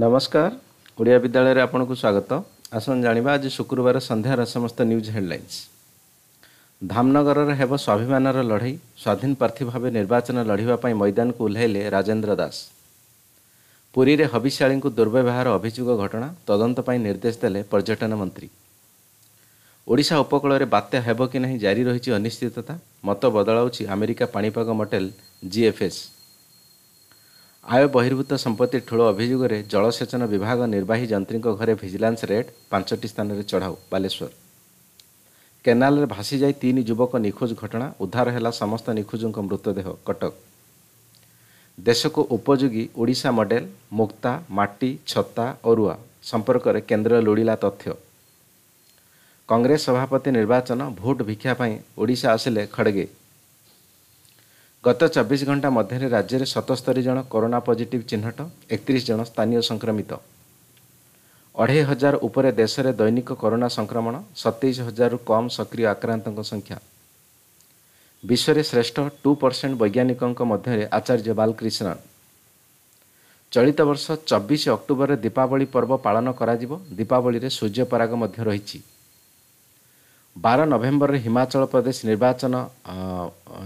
ନମସ୍କାର ଓଡ଼ିଆ ବିଦ୍ୟାଳୟରେ ଆପଣଙ୍କୁ ସ୍ୱାଗତ ଆସନ୍ତୁ ଜାଣିବା ଆଜି ଶୁକ୍ରବାର ସନ୍ଧ୍ୟାର ସମସ୍ତ ନ୍ୟୁଜ୍ ହେଡ଼ଲାଇନ୍ସ ଧାମନଗରରେ ହେବ ସ୍ୱାଭିମାନର ଲଢ଼େଇ ସ୍ୱାଧୀନ ପ୍ରାର୍ଥୀ ଭାବେ ନିର୍ବାଚନ ଲଢ଼ିବା ପାଇଁ ମଇଦାନକୁ ଓହ୍ଲାଇଲେ ରାଜେନ୍ଦ୍ର ଦାସ ପୁରୀରେ ହବିଷ୍ୟାଳୀଙ୍କୁ ଦୁର୍ବ୍ୟବହାର ଅଭିଯୋଗ ଘଟଣା ତଦନ୍ତ ପାଇଁ ନିର୍ଦ୍ଦେଶ ଦେଲେ ପର୍ଯ୍ୟଟନ ମନ୍ତ୍ରୀ ଓଡ଼ିଶା ଉପକୂଳରେ ବାତ୍ୟା ହେବ କି ନାହିଁ ଜାରି ରହିଛି ଅନିଶ୍ଚିତତା ମତ ବଦଳାଉଛି ଆମେରିକା ପାଣିପାଗ ମଟେଲ୍ ଜିଏଫ୍ଏସ୍ ଆୟ ବହିର୍ଭୂତ ସମ୍ପତ୍ତି ଠୁଳ ଅଭିଯୋଗରେ ଜଳସେଚନ ବିଭାଗ ନିର୍ବାହୀ ଯନ୍ତ୍ରୀଙ୍କ ଘରେ ଭିଜିଲାନ୍ସ ରେଡ୍ ପାଞ୍ଚଟି ସ୍ଥାନରେ ଚଢ଼ାଉ ବାଲେଶ୍ୱର କେନାଲରେ ଭାସିଯାଇ ତିନି ଯୁବକ ନିଖୋଜ ଘଟଣା ଉଦ୍ଧାର ହେଲା ସମସ୍ତ ନିଖୋଜଙ୍କ ମୃତଦେହ କଟକ ଦେଶକୁ ଉପଯୋଗୀ ଓଡ଼ିଶା ମଡେଲ ମୁକ୍ତା ମାଟି ଛତା ଅରୁଆ ସମ୍ପର୍କରେ କେନ୍ଦ୍ର ଲୋଡ଼ିଲା ତଥ୍ୟ କଂଗ୍ରେସ ସଭାପତି ନିର୍ବାଚନ ଭୋଟ୍ ଭିକ୍ଷା ପାଇଁ ଓଡ଼ିଶା ଆସିଲେ ଖଡ଼ଗେ ଗତ ଚବିଶ ଘଣ୍ଟା ମଧ୍ୟରେ ରାଜ୍ୟରେ ସତସ୍ତରୀ ଜଣ କରୋନା ପଜିଟିଭ୍ ଚିହ୍ନଟ ଏକତିରିଶ ଜଣ ସ୍ଥାନୀୟ ସଂକ୍ରମିତ ଅଢ଼େଇ ହଜାର ଉପରେ ଦେଶରେ ଦୈନିକ କରୋନା ସଂକ୍ରମଣ ସତେଇଶ ହଜାରରୁ କମ୍ ସକ୍ରିୟ ଆକ୍ରାନ୍ତଙ୍କ ସଂଖ୍ୟା ବିଶ୍ୱରେ ଶ୍ରେଷ୍ଠ ଟୁ ପରସେଣ୍ଟ ବୈଜ୍ଞାନିକଙ୍କ ମଧ୍ୟରେ ଆଚାର୍ଯ୍ୟ ବାଲକ୍ରିଷ୍ଣନ ଚଳିତ ବର୍ଷ ଚବିଶ ଅକ୍ଟୋବରରେ ଦୀପାବଳି ପର୍ବ ପାଳନ କରାଯିବ ଦୀପାବଳିରେ ସୂର୍ଯ୍ୟପରାଗ ମଧ୍ୟ ରହିଛି ବାର ନଭେମ୍ବରରେ ହିମାଚଳ ପ୍ରଦେଶ ନିର୍ବାଚନ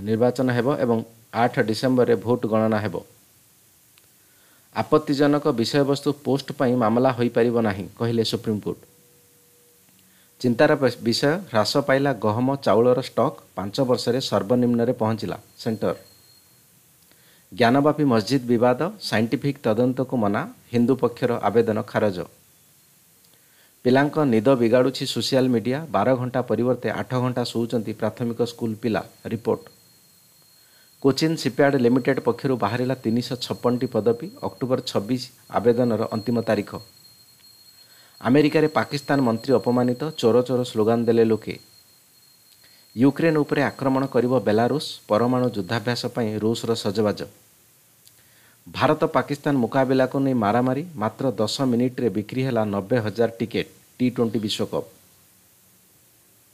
ନିର୍ବାଚନ ହେବ ଏବଂ ଆଠ ଡିସେମ୍ବରରେ ଭୋଟ ଗଣନା ହେବ ଆପତ୍ତିଜନକ ବିଷୟବସ୍ତୁ ପୋଷ୍ଟ ପାଇଁ ମାମଲା ହୋଇପାରିବ ନାହିଁ କହିଲେ ସୁପ୍ରିମକୋର୍ଟ ଚିନ୍ତାର ବିଷୟ ହ୍ରାସ ପାଇଲା ଗହମ ଚାଉଳର ଷ୍ଟକ୍ ପାଞ୍ଚ ବର୍ଷରେ ସର୍ବନିମ୍ନରେ ପହଞ୍ଚିଲା ସେଣ୍ଟର ଜ୍ଞାନବ୍ୟାପୀ ମସଜିଦ୍ ବିବାଦ ସାଇଣ୍ଟିଫିକ୍ ତଦନ୍ତକୁ ମନା ହିନ୍ଦୁ ପକ୍ଷର ଆବେଦନ ଖାରଜ ପିଲାଙ୍କ ନିଦ ବିଗାଡ଼ୁଛି ସୋସିଆଲ ମିଡ଼ିଆ ବାର ଘଣ୍ଟା ପରିବର୍ତ୍ତେ ଆଠ ଘଣ୍ଟା ଶୋଉଛନ୍ତି ପ୍ରାଥମିକ ସ୍କୁଲ ପିଲା ରିପୋର୍ଟ କୋଚିନ୍ ସିପ୍ୟାର୍ଡ ଲିମିଟେଡ୍ ପକ୍ଷରୁ ବାହାରିଲା ତିନିଶହ ଛପନଟି ପଦବୀ ଅକ୍ଟୋବର ଛବିଶ ଆବେଦନର ଅନ୍ତିମ ତାରିଖ ଆମେରିକାରେ ପାକିସ୍ତାନ ମନ୍ତ୍ରୀ ଅପମାନିତ ଚୋର ଚୋର ସ୍ଲୋଗାନ ଦେଲେ ଲୋକେ ୟୁକ୍ରେନ୍ ଉପରେ ଆକ୍ରମଣ କରିବ ବେଲାରୁଷ ପରମାଣୁ ଯୁଦ୍ଧାଭ୍ୟାସ ପାଇଁ ରୁଷର ସଜବାଜ ଭାରତ ପାକିସ୍ତାନ ମୁକାବିଲାକୁ ନେଇ ମାରାମାରି ମାତ୍ର ଦଶ ମିନିଟ୍ରେ ବିକ୍ରି ହେଲା ନବେ ହଜାର ଟିକେଟ୍ ଟି ଟ୍ୱେଣ୍ଟି ବିଶ୍ୱକପ୍